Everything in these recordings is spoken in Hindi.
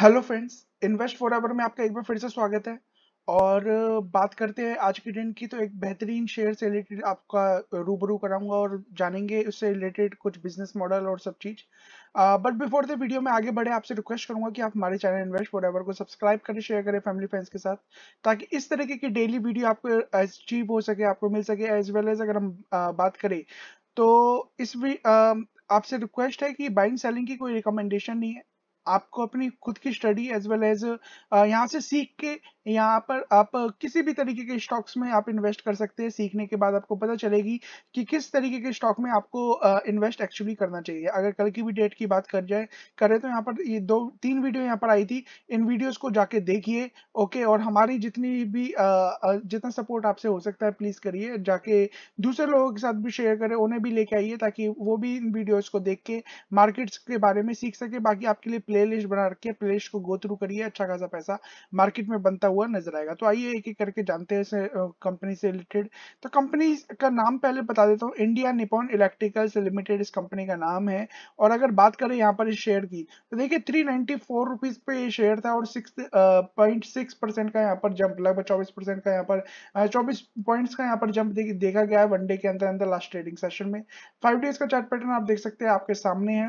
Hello friends invest forever में आपका एक बार फिर से स्वागत है और बात करते हैं आज की डेट की तो एक बेहतरीन शेयर से रिलेटेड आपका रूबरू कराऊंगा और जानेंगे उससे रिलेटेड कुछ बिजनेस मॉडल और सब चीज बट बिफोर द वीडियो में आगे बढ़े आपसे रिक्वेस्ट करूंगा कि आप हमारे चैनल इन्वेस्ट फॉर एवर को सब्सक्राइब करें शेयर करें फैमिली फ्रेंड्स के साथ ताकि इस तरीके की डेली वीडियो आपको अचीव हो सके आपको मिल सके एज वेल एज अगर हम बात करें तो इस आपसे रिक्वेस्ट है कि बाइंग सेलिंग की कोई रिकमेंडेशन नहीं है आपको अपनी खुद की स्टडी एज वेल एज यहाँ से सीख के यहाँ पर आप किसी भी तरीके के स्टॉक्स में आप इन्वेस्ट कर सकते हैं सीखने के बाद आपको पता चलेगी कि किस तरीके के स्टॉक में आपको इन्वेस्ट एक्चुअली करना चाहिए अगर कल की भी डेट की बात कर जाए करें तो यहाँ पर ये दो तीन वीडियो यहाँ पर आई थी इन वीडियोस को जाके देखिए ओके और हमारी जितनी भी जितना सपोर्ट आपसे हो सकता है प्लीज करिए जाके दूसरे लोगों के साथ भी शेयर करें उन्हें भी लेके आइए ताकि वो भी इन वीडियोज को देख के मार्केट्स के बारे में सीख सके बाकी आपके लिए प्ले बना रखिए प्ले को गो थ्रू करिए अच्छा खासा पैसा मार्केट में बनता हुआ हुआ नजर आएगा तो आइए एक एक करके जानते हैं कंपनी से रिलेटेड तो कंपनी का नाम पहले बता देता हूँ इंडिया निपोन इलेक्ट्रिकल्स लिमिटेड इस कंपनी का नाम है और अगर बात करें यहाँ पर इस शेयर की तो देखिए थ्री नाइनटी पे ये शेयर था और सिक्स पॉइंट का यहाँ पर जंप लगभग चौबीस का यहाँ पर चौबीस पॉइंट्स का यहाँ पर जंप देखा गया है वनडे के अंदर अंदर लास्ट ट्रेडिंग सेशन में फाइव डेज का चार्ट पैटर्न आप देख सकते हैं आपके सामने है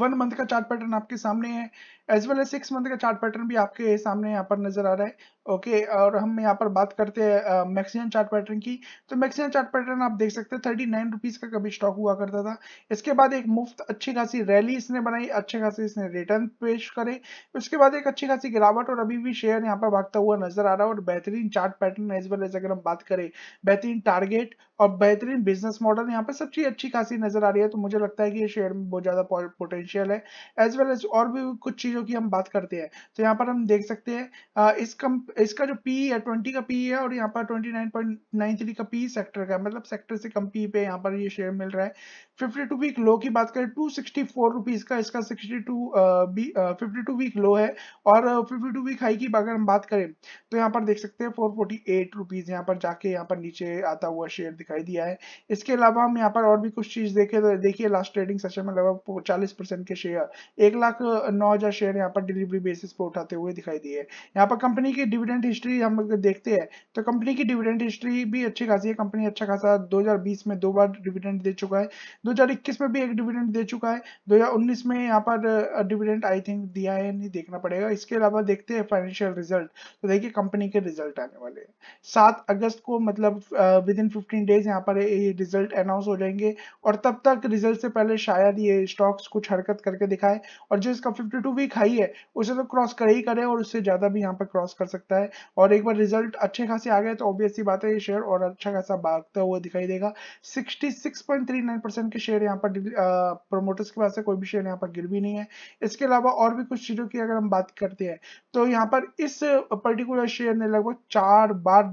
वन मंथ का चार्ट पैटर्न आपके सामने है as well as six month का चार्ट पैटर्न भी आपके सामने यहाँ पर नजर आ रहा है ओके okay, और हम यहाँ पर बात करते हैं मैक्सिमम चार्ट पैटर्न की तो मैक्सिमम चार्ट पैटर्न आप देख सकते हैं थर्टी नाइन रुपीज का कभी स्टॉक हुआ करता था इसके बाद एक मुफ्त अच्छी खासी रैली इसने बनाई अच्छे खासी इसने रिटर्न पेश करे उसके बाद एक अच्छी खासी गिरावट और अभी भी शेयर यहाँ पर भागता हुआ नजर आ रहा है और बेहतरीन chart pattern as well as अगर हम बात करें बेहतरीन टारगेट और बेहतरीन बिजनेस मॉडल यहाँ पर सब चीज अच्छी खासी नजर आ रही है तो मुझे लगता है कि ये शेयर में बहुत ज्यादा पोटेंशियल है एज वेल एज और भी कुछ चीज जो कि हम बात करते हैं तो यहाँ पर हम देख सकते हैं इस कम इसका जो पी है ट्वेंटी का पी है और यहाँ पर twenty nine point nine three का पी सेक्टर का मतलब सेक्टर से कम पी पे यहाँ पर ये शेयर मिल रहा है फिफ्टी टू वीक लो की बात करें टू सिक्सटी फोर रुपीज का इसका sixty two fifty two week low है और फिफ्टी टू वीक हाई की अगर हम बात करें तो यहाँ पर देख सकते हैं फोर फोर्टी एट रुपीज यहाँ पर जाके यहाँ पर नीचे आता हुआ शेयर दिखाई दिया है इसके अलावा हम यहाँ पर और भी कुछ चीज देखे तो देखिए लास्ट ट्रेडिंग सेशन में लगभग चालीस परसेंट के शेयर एक लाख नौ हजार शेयर शेयर यहाँ पर डिलीवरी बेसिस पर उठाते हुए दिखाई दिए यहाँ पर कंपनी की डिविडेंड हिस्ट्री हम अगर देखते हैं तो कंपनी की डिविडेंड हिस्ट्री भी अच्छी खासी है कंपनी अच्छा खासा 2020 में दो बार डिविडेंड दे चुका है 2021 में भी एक डिविडेंड दे चुका है 2019 में यहाँ पर डिविडेंड आई थिंक दिया है नहीं देखना पड़ेगा इसके अलावा देखते हैं फाइनेंशियल रिजल्ट तो देखिए कंपनी के रिजल्ट आने वाले हैं सात अगस्त को मतलब विद इन फिफ्टीन डेज यहाँ पर ये रिजल्ट अनाउंस हो जाएंगे और तब तक रिजल्ट से पहले शायद ये स्टॉक्स कुछ हरकत करके दिखाए और जो इसका फिफ्टी वीक खाई है उसे तो क्रॉस कर ही करे और उससे ज़्यादा भी यहाँ पर क्रॉस कर सकता है और एक बार रिजल्ट अच्छे खासे आ गए तो ऑब्वियसली बात है ये शेयर और अच्छा खासा भागता हुआ दिखाई देगा 66.39 परसेंट के शेयर यहाँ पर प्रोमोटर्स के पास है कोई भी शेयर यहाँ पर गिर भी नहीं है इसके अलावा और भी कुछ चीज़ों की अगर हम बात करते हैं तो यहाँ पर इस पर्टिकुलर शेयर ने लगभग चार बार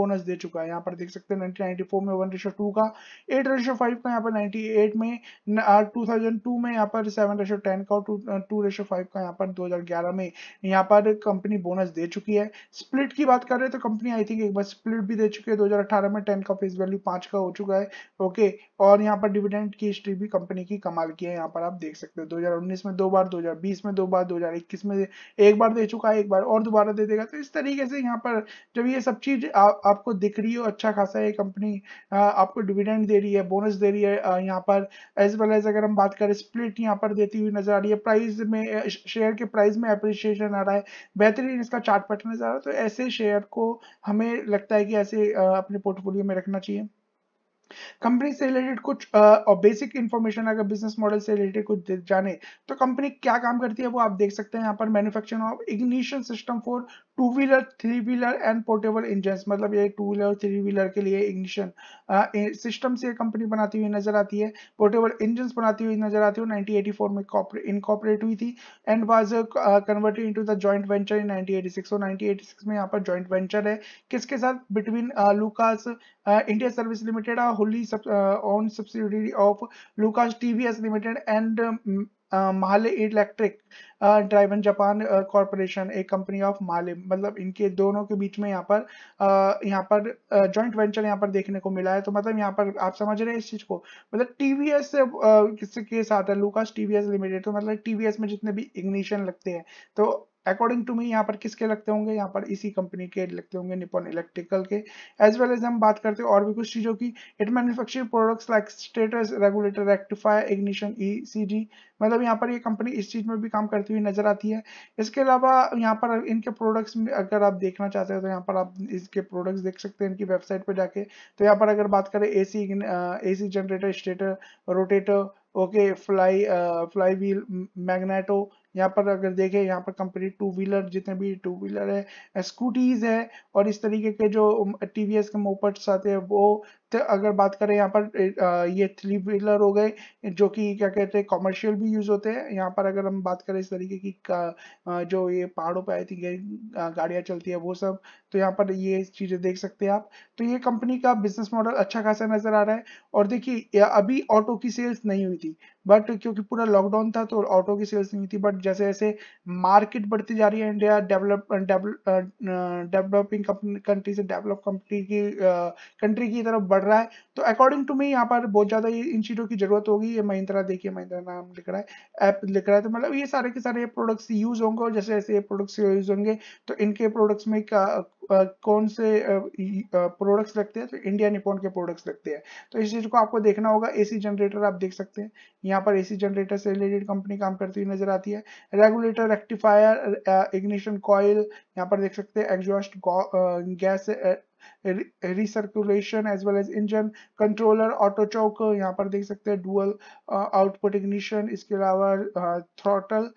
बोनस दे चुका है यहाँ पर देख सकते हैं नाइनटीन में वन रेशो टू का एट रेशो फाइव का यहाँ पर नाइनटी में टू में यहाँ पर सेवन रेशो टेन का और टू रेशो फाइव का यहाँ पर 2011 में यहाँ पर कंपनी बोनस दे चुकी है स्प्लिट की बात कर रहे हैं तो कंपनी आई थिंक एक बार स्प्लिट भी दे चुकी है 2018 में 10 का फेस वैल्यू पांच का हो चुका है ओके और यहाँ पर डिविडेंड की हिस्ट्री भी कंपनी की कमाल की है यहाँ पर आप देख सकते हो दो में दो बार दो में दो बार दो में एक बार दे चुका है एक बार और दोबारा दे देगा तो इस तरीके से यहाँ पर जब ये सब चीज आपको दिख रही हो अच्छा खासा ये कंपनी आपको डिविडेंड दे रही है बोनस दे रही है यहाँ पर एज वेल एज अगर हम बात करें स्प्लिट यहाँ पर देती हुई नजर आ रही है प्राइस में शेयर के प्राइस में अप्रिशिएशन आ रहा है बेहतरीन इसका चार्ट पैटर्न नजर आ रहा है तो ऐसे शेयर को हमें लगता है कि ऐसे अपने पोर्टफोलियो में रखना चाहिए कंपनी से रिलेटेड कुछ और बेसिक इंफॉर्मेशन अगर बिजनेस मॉडल से रिलेटेड कुछ जाने तो कंपनी क्या काम करती है वो आप देख सकते हैं यहाँ पर manufacturing of ignition system for two wheeler three wheeler and portable engine मतलब ये टू व्हीलर थ्री व्हीलर के लिए इग्निशन सिस्टम से कंपनी बनाती हुई नजर आती है पोर्टेबल इंजन बनाती हुई नजर आती है 1984 में इनकॉपरेट हुई थी and was converted into the joint venture in nineteen eighty 1986 में यहाँ पर ज्वाइंट वेंचर है किसके साथ between Lucas India Service Limited और wholly sub, uh, owned subsidiary of Lucas TVS Limited and um, uh, Mahle Electric Mahle Electric Japan uh, Corporation, a company of Mahle. मतलब इनके दोनों के बीच में यहाँ पर uh, यहाँ पर जॉइंट uh, वेंचर यहाँ पर देखने को मिला है तो मतलब यहाँ पर आप समझ रहे हैं इस चीज को मतलब टीवीएस uh, किसके साथ है Lucas TVS Limited तो मतलब TVS में जितने भी ignition लगते हैं तो अकॉर्डिंग टू मी यहाँ पर किसके लगते होंगे यहाँ पर इसी कंपनी के लगते होंगे निपोन इलेक्ट्रिकल के एज वेल एज हम बात करते हैं और भी कुछ चीज़ों की it manufacture products like status regulator rectifier ignition ई मतलब यहाँ पर ये यह कंपनी इस चीज़ में भी काम करती हुई नजर आती है इसके अलावा यहाँ पर इनके प्रोडक्ट्स में अगर आप देखना चाहते हो तो यहाँ पर आप इसके प्रोडक्ट्स देख सकते हैं इनकी वेबसाइट पर जाके तो यहाँ पर अगर बात करें AC AC generator stator rotator okay fly flywheel magneto यहाँ पर अगर देखें यहाँ पर कंपनी टू व्हीलर जितने भी टू व्हीलर है स्कूटीज है और इस तरीके के जो टीवीएस um, के मोपट्स आते हैं वो तो अगर बात करें यहाँ पर ये थ्री व्हीलर हो गए जो कि क्या कहते हैं कॉमर्शियल भी यूज होते हैं यहाँ पर अगर हम बात करें इस तरीके की जो ये पहाड़ों पे आई थी गाड़ियाँ चलती है वो सब तो यहाँ पर ये चीज़ें देख सकते हैं आप तो ये कंपनी का बिजनेस मॉडल अच्छा खासा नज़र आ रहा है और देखिए अभी ऑटो की सेल्स नहीं हुई थी बट क्योंकि पूरा लॉकडाउन था तो ऑटो की सेल्स नहीं हुई थी बट जैसे जैसे मार्केट बढ़ती जा रही है इंडिया डेवलप डेवलपिंग कंट्री से डेवलप कंपनी की कंट्री की तरफ बढ़ रहा है तो अकॉर्डिंग टू मी यहाँ पर बहुत ज़्यादा इन चीज़ों की जरूरत होगी ये महिंद्रा देखिए महिंद्रा नाम लिख रहा है ऐप लिख रहा है तो मतलब ये सारे के सारे प्रोडक्ट्स यूज़ होंगे और जैसे जैसे ये प्रोडक्ट्स यूज़ होंगे तो इनके प्रोडक्ट्स में का Uh, कौन से प्रोडक्ट्स uh, रखते हैं तो इंडिया निपोन के प्रोडक्ट्स रखते हैं तो इस चीज़ को आपको देखना होगा एसी जनरेटर आप देख सकते हैं यहाँ पर एसी जनरेटर से रिलेटेड कंपनी काम करती हुई नजर आती है रेगुलेटर रेक्टिफायर इग्निशन कॉयल यहाँ पर देख सकते हैं exhaust gas recirculation as well as engine controller auto choke यहाँ पर देख सकते हैं डुअल आउटपुट इग्निशन इसके अलावा throttle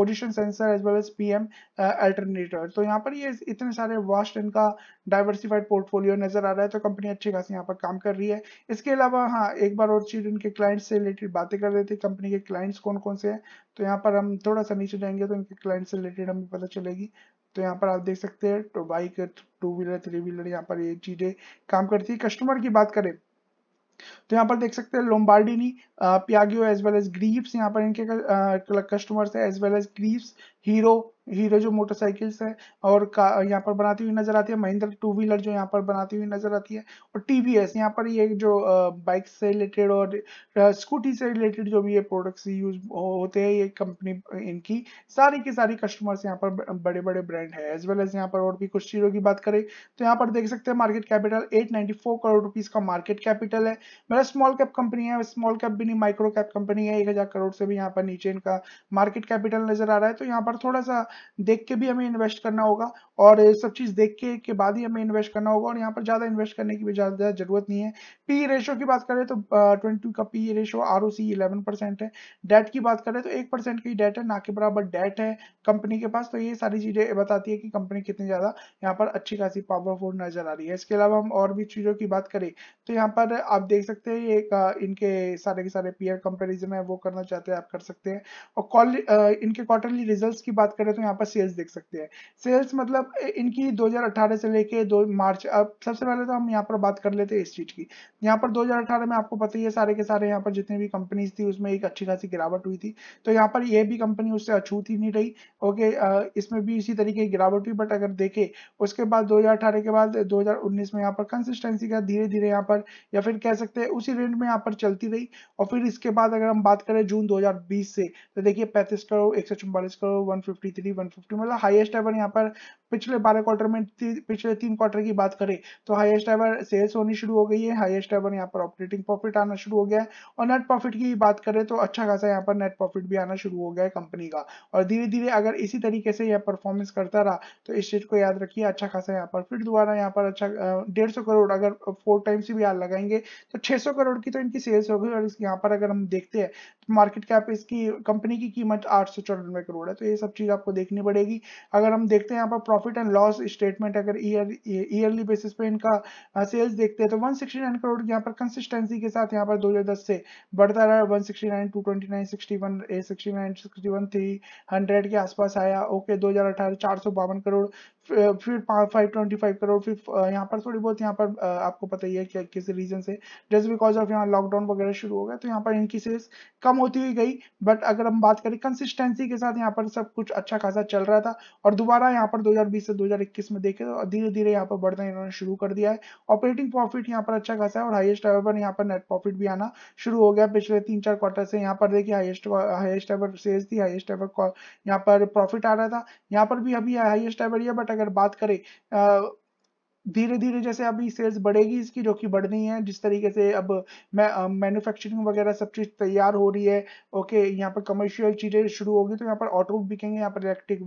position sensor as well as P M alternator तो यहाँ पर ये इतने सारे वास्ट इनका डाइवर्सिफाइड पोर्टफोलियो नजर आ रहा है तो कंपनी अच्छी खासी यहाँ पर काम कर रही है इसके अलावा हाँ एक बार और चीज इनके क्लाइंट्स से रिलेटेड बातें कर रहे थे कंपनी के क्लाइंट्स कौन कौन से हैं तो यहाँ पर हम थोड़ा सा नीचे जाएंगे तो इनके क्लाइंट से रिलेटेड हमें पता चलेगी तो यहाँ पर आप देख सकते हैं तो bike two wheeler three wheeler यहाँ पर ये चीजें काम करती है कस्टमर की बात करें तो यहाँ पर देख सकते हैं Lombardini Piaggio as well as Greaves यहाँ पर इनके कस्टमर्स है as well as Greaves Hero Hero जो मोटरसाइकिल्स है और यहाँ पर बनाती हुई नजर आती है महिंद्रा टू व्हीलर जो यहाँ पर बनाती हुई नजर आती है और टीवीएस यहाँ पर ये जो बाइक से रिलेटेड और स्कूटी से रिलेटेड जो भी ये प्रोडक्ट्स यूज होते हैं ये कंपनी इनकी सारी की सारी कस्टमर्स यहाँ पर बड़े बड़े ब्रांड है एज वेल एज यहाँ पर और भी कुछ चीज़ों की बात करें तो यहाँ पर देख सकते हैं market capital eight crore rupees का मार्केट कैपिटल है मेरा स्मॉल कैप कंपनी है स्मॉल कैप भी नहीं माइक्रो कैप कंपनी है एक करोड़ से भी यहाँ पर नीचे इनका मार्केट कैपिटल नजर आ रहा है तो यहाँ पर और थोड़ा सा देख के भी हमें इन्वेस्ट करना होगा और ये सब चीज़ देख के के बाद ही हमें इन्वेस्ट करना होगा और यहाँ पर ज़्यादा इन्वेस्ट करने की भी ज़्यादा ज़रूरत नहीं है पी रेशो e की बात करें तो ट्वेंटी का P ratio R O C eleven percent है डेट की बात करें तो एक परसेंट की डेट है ना के बराबर डेट है कंपनी के पास तो ये सारी चीज़ें बताती है कि कंपनी कितनी ज़्यादा यहाँ पर अच्छी खासी पावरफुल नज़र आ रही है इसके अलावा हम और भी चीज़ों की बात करें तो यहाँ पर आप देख सकते हैं ये इनके सारे के सारे पीयर कंपेरिजन है वो करना चाहते हैं आप कर सकते हैं और कॉल इनके क्वार्टरली रिजल्ट की बात करें तो यहाँ पर सेल्स देख सकते हैं सेल्स मतलब मतलब इनकी 2018 से लेके दो मार्च अब सबसे पहले तो हम यहाँ पर बात कर लेते हैं इस चीज की यहाँ पर 2018 में आपको पता ही है सारे के सारे यहाँ पर जितनी भी कंपनीज थी उसमें एक अच्छी खासी गिरावट हुई थी तो यहाँ पर ये भी कंपनी उससे अछूत ही नहीं रही ओके इसमें भी इसी तरीके की गिरावट हुई बट अगर देखे उसके बाद दो के बाद दो में यहाँ पर कंसिस्टेंसी का धीरे धीरे यहाँ पर या फिर कह सकते हैं उसी रेंज में यहाँ पर चलती रही और फिर इसके बाद अगर हम बात करें जून दो से तो देखिए पैंतीस करोड़ एक करोड़ वन फिफ्टी मतलब हाइस्ट एवर यहाँ पर पिछले बारह क्वार्टर में ती, पिछले तीन क्वार्टर की बात करें तो हाईएस्ट एवर सेल्स होनी शुरू हो गई है हाईएस्ट एवर यहाँ पर ऑपरेटिंग प्रॉफिट आना शुरू हो गया है और नेट प्रॉफिट की बात करें तो अच्छा खासा यहाँ पर नेट प्रॉफिट भी आना शुरू हो गया है कंपनी का और धीरे धीरे अगर इसी तरीके से यह परफॉर्मेंस करता रहा तो इस चीज को याद रखिए अच्छा खासा यहाँ पर फिर दोबारा यहाँ पर अच्छा डेढ़ करोड़ अगर फोर टाइम्स भी याद लगाएंगे तो छह करोड़ की तो इनकी सेल्स होगी और यहाँ पर अगर हम देखते हैं तो मार्केट कैप इसकी कंपनी की कीमत आठ करोड़ है तो ये सब चीज आपको देखनी पड़ेगी अगर हम देखते हैं यहाँ पर प्रॉफिट एंड लॉस स्टेटमेंट अगर ईयरली बेसिस पे इनका सेल्स देखते हैं तो 169 करोड़ यहाँ पर कंसिस्टेंसी के साथ यहाँ पर 2010 से बढ़ता रहा 169, 229, 61, 69, 61, 300 के आसपास आया ओके 2018 452 करोड़ फिर फाइव ट्वेंटी फाइव करोड़ फिर यहाँ पर थोड़ी बहुत यहाँ पर आपको पता ही है कि किस रीजन से जस्ट बिकॉज ऑफ यहाँ लॉकडाउन वगैरह शुरू हो गया तो यहाँ पर इनकी सेल्स कम होती हुई गई बट अगर हम बात करें कंसिस्टेंसी के साथ यहाँ पर सब कुछ अच्छा खासा चल रहा था और दोबारा यहाँ पर 2020 से 2021 में देखें तो धीरे धीरे यहाँ पर बढ़ना इन्होंने शुरू कर दिया है ऑपरेटिंग प्रॉफिट यहाँ पर अच्छा खासा है और हाइएस्ट एवर पर यहाँ पर नेट प्रॉफिट भी आना शुरू हो गया पिछले तीन चार क्वार्टर से यहाँ पर देखिए हाइएस्ट हाइएस्ट एवर सेल्स थी हाइएस्ट एवर यहाँ पर प्रॉफिट आ रहा था यहाँ पर भी अभी हाइएस्ट एवर ही है बट अगर बात करें धीरे धीरे जैसे अभी सेल्स बढ़ेगी इसकी जो कि बढ़नी है जिस तरीके से अब मैं मैन्युफैक्चरिंग वगैरह सब चीज़ तैयार हो रही है ओके यहाँ पर कमर्शियल चीज़ें शुरू होगी तो यहाँ पर ऑटो भी बिकेंगे यहाँ पर इलेक्ट्रिक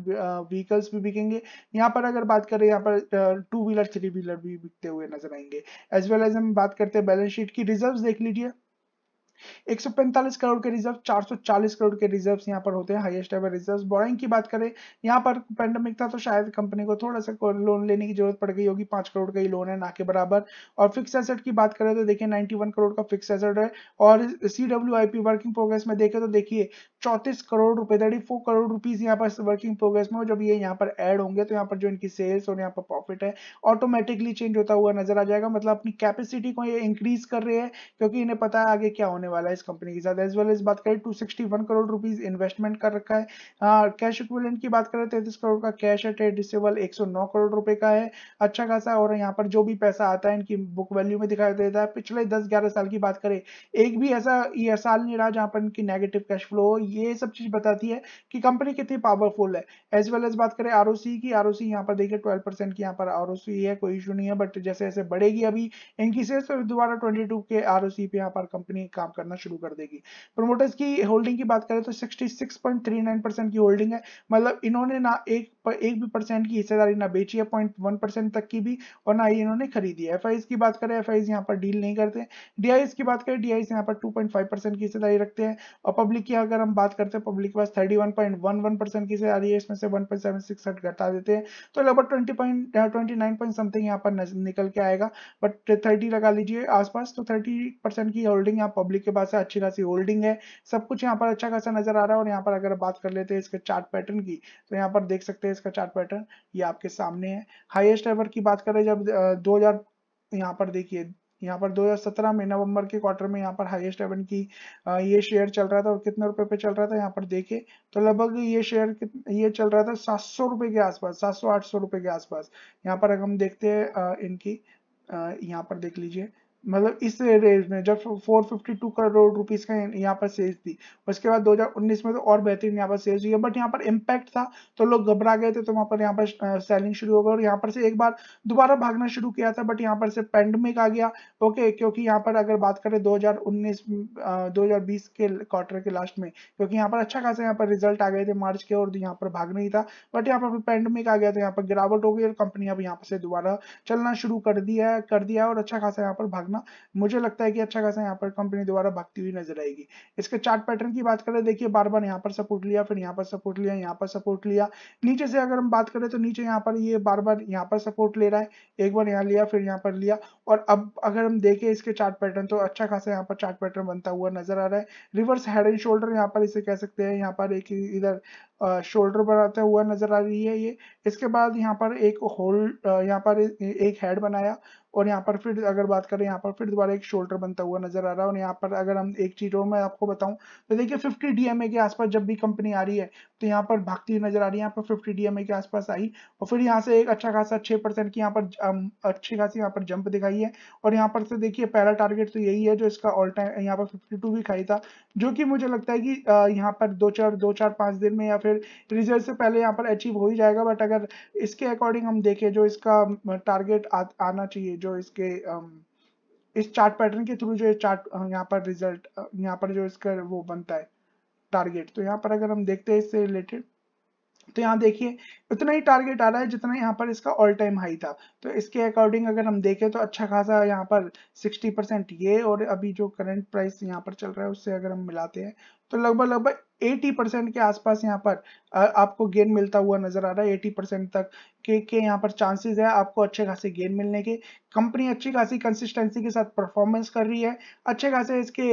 व्हीकल्स भी बिकेंगे यहाँ पर अगर बात करें यहाँ पर टू व्हीलर थ्री व्हीलर भी बिकते हुए नजर आएंगे एज वेल एज हम बात करते हैं बैलेंस शीट की रिजर्व देख लीजिए 145 करोड़ के रिजर्व 440 करोड़ के रिजर्व यहाँ पर होते हैं हाईएस्ट एवर रिजर्व बोराइंग की बात करें यहाँ पर पेंडेमिक था तो शायद कंपनी को थोड़ा सा लोन लेने की जरूरत पड़ गई होगी पांच करोड़ का ही लोन है ना के बराबर और फिक्स एसेट की बात करें तो देखिए 91 करोड़ का फिक्स एसेट है और सी वर्किंग प्रोग्रेस में देखें तो देखिए चौतीस करोड़ रुपए थर्टी फोर करोड़ रुपीज यहाँ पर वर्किंग प्रोग्रेस में जब ये यहाँ पर एड होंगे तो यहाँ पर जो इनकी सेल्स और यहाँ पर प्रॉफिट है ऑटोमेटिकली चेंज होता हुआ नजर आ जाएगा मतलब अपनी कैपेसिटी को ये इंक्रीज कर रहे हैं क्योंकि इन्हें पता है आगे क्या होने होने वाला है इस कंपनी के साथ एज वेल एज बात करें two sixty one crore rupees investment कर रखा है कैश हाँ, इक्विलेंट की बात करें तैतीस करोड़ का कैश है ट्रेड एक सौ नौ करोड़ रुपए का है अच्छा खासा और यहाँ पर जो भी पैसा आता है इनकी बुक वैल्यू में दिखाई देता है पिछले दस ग्यारह साल की बात करें एक भी ऐसा ये साल नहीं रहा जहाँ पर इनकी नेगेटिव कैश फ्लो हो ये सब चीज बताती है कि कंपनी कितनी पावरफुल है एज वेल एज बात करें आर की आर यहाँ पर देखिए ट्वेल्व परसेंट की यहाँ पर आर है कोई इशू नहीं है बट जैसे जैसे बढ़ेगी अभी इनकी सेल्स तो दोबारा ट्वेंटी टू के आर पे यहाँ पर कंपनी काम करना शुरू कर देगी प्रोमोटर्स की होल्डिंग की बात करें तो 66.39 परसेंट की होल्डिंग है मतलब इन्होंने ना एक पर एक भी परसेंट की हिस्सेदारी ना बेची है पॉइंट वन परसेंट तक की भी और ना ही इन्होंने खरीदी है एफ की बात करें एफ यहाँ पर डील नहीं करते डी की बात करें डी यहाँ पर टू की हिस्सेदारी रखते हैं और पब्लिक की अगर हम बात करते हैं पब्लिक के पास थर्टी परसेंट की हिस्सेदारी है इसमें से वन घटा देते हैं तो लगभग twenty point twenty nine point something यहाँ पर निकल के आएगा बट थर्टी लगा लीजिए आसपास तो थर्टी परसेंट की होल्डिंग यहाँ पब्लिक इसके पास है अच्छी खासी होल्डिंग है सब कुछ यहाँ पर अच्छा खासा नजर आ रहा है और यहाँ पर अगर बात कर लेते हैं इसके चार्ट पैटर्न की तो यहाँ पर देख सकते हैं इसका चार्ट पैटर्न ये आपके सामने है हाइएस्ट एवर की बात करें जब दो हजार यहाँ पर देखिए यहाँ पर 2017 में नवंबर के क्वार्टर में यहाँ पर हाईएस्ट एवन की ये शेयर चल रहा था और कितने रुपए पे चल रहा था यहाँ पर देखे तो लगभग ये शेयर ये चल रहा था सात सौ रुपए के आसपास सात सौ आठ सौ रुपए के आसपास यहाँ पर अगर हम देखते हैं इनकी यहाँ पर देख लीजिए मतलब इस रेंज में जब 452 करोड़ रुपीस का यहाँ पर सेल्स थी उसके बाद 2019 में तो और बेहतरीन यहाँ पर सेल्स हुई है बट यहाँ पर इम्पैक्ट था तो लोग घबरा गए थे तो वहाँ पर यहाँ पर सेलिंग शुरू हो गई और यहाँ पर से एक बार दोबारा भागना शुरू किया था बट यहाँ पर से पेंडेमिक आ गया ओके क्योंकि यहाँ पर अगर बात करें दो हजार के क्वार्टर के लास्ट में क्योंकि यहाँ पर अच्छा खासा यहाँ पर रिजल्ट आ गए थे मार्च के और यहाँ पर भागना ही था बट यहाँ पर पेंडेमिक आ गया तो यहाँ पर गिरावट हो गई और कंपनी अब यहाँ पर से दोबारा चलना शुरू कर दिया कर दिया और अच्छा खासा यहाँ पर भागना रखना मुझे लगता है कि अच्छा खासा यहाँ पर कंपनी दोबारा भागती हुई नजर आएगी इसके चार्ट पैटर्न की बात करें देखिए बार बार यहाँ पर सपोर्ट लिया फिर यहाँ पर सपोर्ट लिया यहाँ पर सपोर्ट लिया नीचे से अगर हम बात करें तो नीचे यहाँ पर ये बार बार यहाँ पर सपोर्ट ले रहा है एक बार यहाँ लिया फिर यहाँ पर लिया और अब अगर हम देखें इसके चार्ट पैटर्न तो अच्छा खासा यहाँ पर चार्ट पैटर्न बनता हुआ नजर आ रहा है रिवर्स हेड एंड शोल्डर यहाँ पर इसे कह सकते हैं यहाँ पर एक इधर शोल्डर बनाता हुआ नजर आ रही है ये इसके बाद यहाँ पर एक होल यहाँ पर एक हेड बनाया और यहाँ पर फिर अगर बात करें यहाँ पर फिर दोबारा एक शोल्डर बनता हुआ नजर आ रहा है और यहाँ पर अगर हम एक चीज और मैं आपको बताऊं तो देखिए 50 डीएमए के आसपास जब भी कंपनी आ रही है तो यहाँ पर भागती हुई नजर आ रही है यहाँ पर 50 डीएमए के आसपास आई और फिर यहाँ से एक अच्छा खासा छह परसेंट की यहाँ पर अच्छी खासी यहाँ पर जंप दिखाई है और यहाँ पर से देखिए पहला टारगेट तो यही है जो इसका ऑल टाइम यहाँ पर फिफ्टी भी खाई था जो की मुझे लगता है कि यहाँ पर दो चार दो चार पांच दिन में या फिर फिर रिजल्ट से पहले यहाँ पर अचीव हो ही जाएगा बट अगर इसके अकॉर्डिंग हम देखें जो इसका टारगेट आना चाहिए जो इसके इस चार्ट पैटर्न के थ्रू जो चार्ट यहाँ पर रिजल्ट यहाँ पर जो इसका वो बनता है टारगेट तो यहाँ पर अगर हम देखते हैं इससे रिलेटेड तो यहाँ देखिए उतना ही टारगेट आ रहा है जितना यहाँ पर इसका ऑल टाइम हाई था तो इसके अकॉर्डिंग अगर हम देखें तो अच्छा खासा यहाँ पर 60 परसेंट ये और अभी जो करंट प्राइस यहाँ पर चल रहा है उससे अगर हम मिलाते हैं तो लगभग लगभग 80 परसेंट के आसपास यहाँ पर आपको गेन मिलता हुआ नजर आ रहा है 80 परसेंट तक के के यहाँ पर चांसेस है आपको अच्छे खासे गेन मिलने के कंपनी अच्छी खासी कंसिस्टेंसी के साथ परफॉर्मेंस कर रही है अच्छे खासे इसके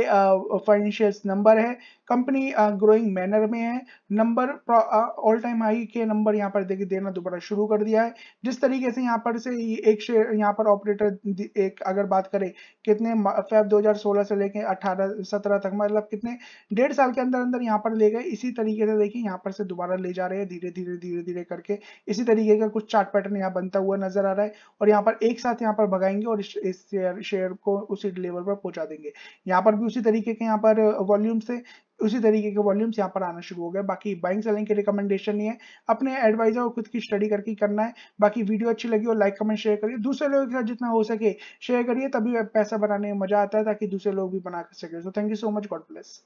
फाइनेंशियल्स नंबर है कंपनी ग्रोइंग मैनर में है नंबर ऑल टाइम हाई के नंबर यहाँ पर देखिए देना दोबारा शुरू कर दिया है जिस तरीके से यहाँ पर से एक शेयर यहाँ पर ऑपरेटर एक अगर बात करें कितने फेब 2016 से लेके 18 17 तक मतलब कितने डेढ़ साल साल के अंदर अंदर यहाँ पर ले गए इसी तरीके से देखिए यहाँ पर से दोबारा ले जा रहे हैं धीरे धीरे धीरे धीरे करके इसी तरीके का कुछ चार्ट पैटर्न यहाँ बनता हुआ नजर आ रहा है और यहाँ पर एक साथ यहाँ पर भगाएंगे और इस शेयर शेयर को उसी लेवल पर पहुंचा देंगे यहाँ पर भी उसी तरीके के यहाँ पर वॉल्यूम से उसी तरीके के वॉल्यूम्स यहाँ पर आना शुरू हो गए बाकी बाइंग सेलिंग के रिकमेंडेशन ही है अपने एडवाइजर और खुद की स्टडी करके करना है बाकी वीडियो अच्छी लगी हो लाइक कमेंट शेयर करिए दूसरे लोगों के साथ जितना हो सके शेयर करिए तभी पैसा बनाने में मजा आता है ताकि दूसरे लोग भी बना सके so thank you so much God bless